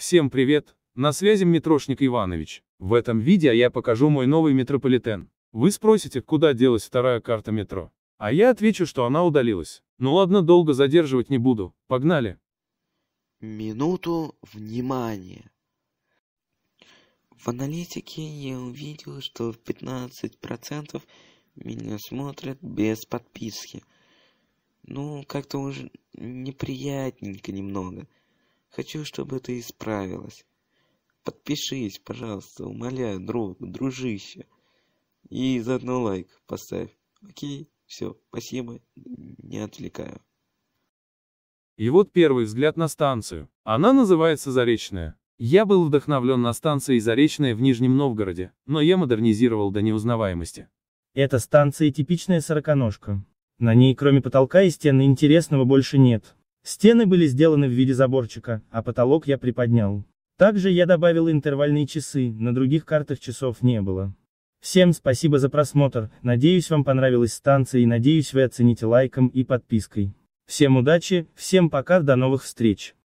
Всем привет, на связи Митрошник Иванович. В этом видео я покажу мой новый метрополитен. Вы спросите, куда делась вторая карта метро. А я отвечу, что она удалилась. Ну ладно, долго задерживать не буду, погнали. Минуту внимания. В аналитике я увидел, что 15% меня смотрят без подписки. Ну, как-то уже неприятненько немного. Хочу, чтобы ты исправилась. Подпишись, пожалуйста, умоляю, друг, дружище. И заодно лайк поставь. Окей, все, спасибо, не отвлекаю. И вот первый взгляд на станцию. Она называется Заречная. Я был вдохновлен на станции Заречная в Нижнем Новгороде, но я модернизировал до неузнаваемости. Эта станция типичная сороконожка. На ней кроме потолка и стены интересного больше нет. Стены были сделаны в виде заборчика, а потолок я приподнял. Также я добавил интервальные часы, на других картах часов не было. Всем спасибо за просмотр, надеюсь вам понравилась станция и надеюсь вы оцените лайком и подпиской. Всем удачи, всем пока, до новых встреч.